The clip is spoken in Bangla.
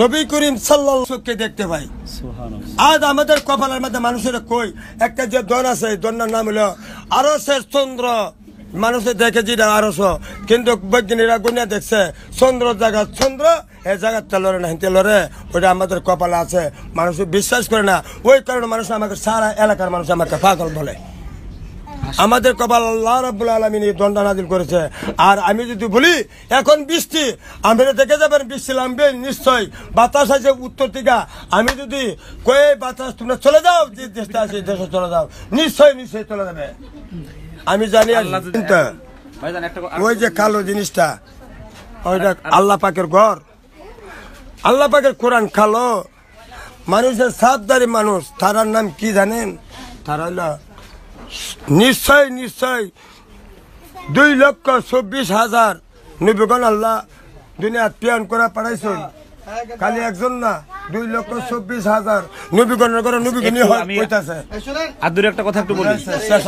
নবী করিম সাল্লাকে দেখতে পাই আজ আমাদের কপালের মধ্যে মানুষের কই একটা যে দন আছে দনার নাম হলো আরো চন্দ্র মানুষে দেখে যেটা আরো কিন্তু বৈজ্ঞানিকরা গুনিয়া দেখছে চন্দ্র জায়গা চন্দ্র এ জায়গা তেলরে না তেলরে ওইটা আমাদের কপালে আছে মানুষ বিশ্বাস করে না ওই কারণে মানুষ আমাকে সারা এলাকার মানুষ আমাকে পাগল বলে আমাদের কপাল আল্লাহ রাবুল আলমিন দণ্ড নাজিল করেছে আর আমি যদি বলি এখন বৃষ্টি আমরা দেখে যাবেন বৃষ্টি নামবে নিশ্চয় বাতাস আছে উত্তর দিকা আমি যদি কয়ে বাতাস তোমরা চলে যাও যে দেশটা আছে দেশে চলে যাও নিশ্চয় নিশ্চয় চলে যাবে আমি জানি ওই যে কালো জিনিসটা ওইটা আল্লাহ পাকের ঘর আল্লাহ পাকের কোরআন খালো মানুষের সাতদারি মানুষ তারার নাম কি জানেন তারা হলো নিশ্চয় নিশ্চয় দুই লক্ষ চব্বিশ হাজার নবীগণ আল্লাহ দুনিয়াত প্রেরণ করা পাঠাইছেন কালি একজন না দুই লক্ষ চব্বিশ হাজার নবীগণের করে নবীগণই হইতাছে আর দূরে একটা কথা একটু বলি হ্যাঁ,